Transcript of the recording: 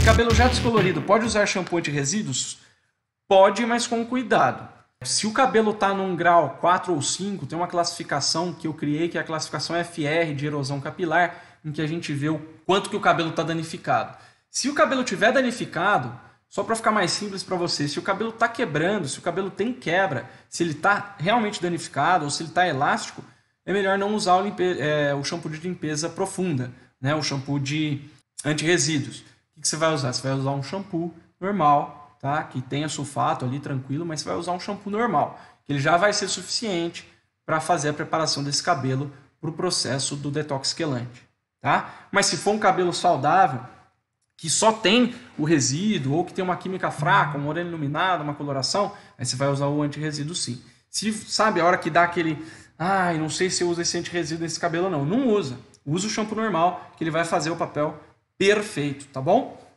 de cabelo já descolorido, pode usar shampoo de resíduos? Pode, mas com cuidado. Se o cabelo está num grau 4 ou 5, tem uma classificação que eu criei, que é a classificação FR de erosão capilar, em que a gente vê o quanto que o cabelo está danificado. Se o cabelo tiver danificado, só para ficar mais simples para você, se o cabelo está quebrando, se o cabelo tem quebra, se ele está realmente danificado ou se ele está elástico, é melhor não usar o, limpe... é, o shampoo de limpeza profunda, né? o shampoo de antirresíduos que, você vai usar? Você vai usar um shampoo normal, tá? Que tenha sulfato ali tranquilo, mas você vai usar um shampoo normal, que ele já vai ser suficiente para fazer a preparação desse cabelo para o processo do detox quelante, tá? Mas se for um cabelo saudável, que só tem o resíduo ou que tem uma química fraca, uma orelha iluminada, uma coloração, aí você vai usar o antirresíduo sim. Se sabe a hora que dá aquele, ai, ah, não sei se eu uso esse antirresíduo nesse cabelo ou não, não usa. Usa o shampoo normal, que ele vai fazer o papel perfeito, tá bom?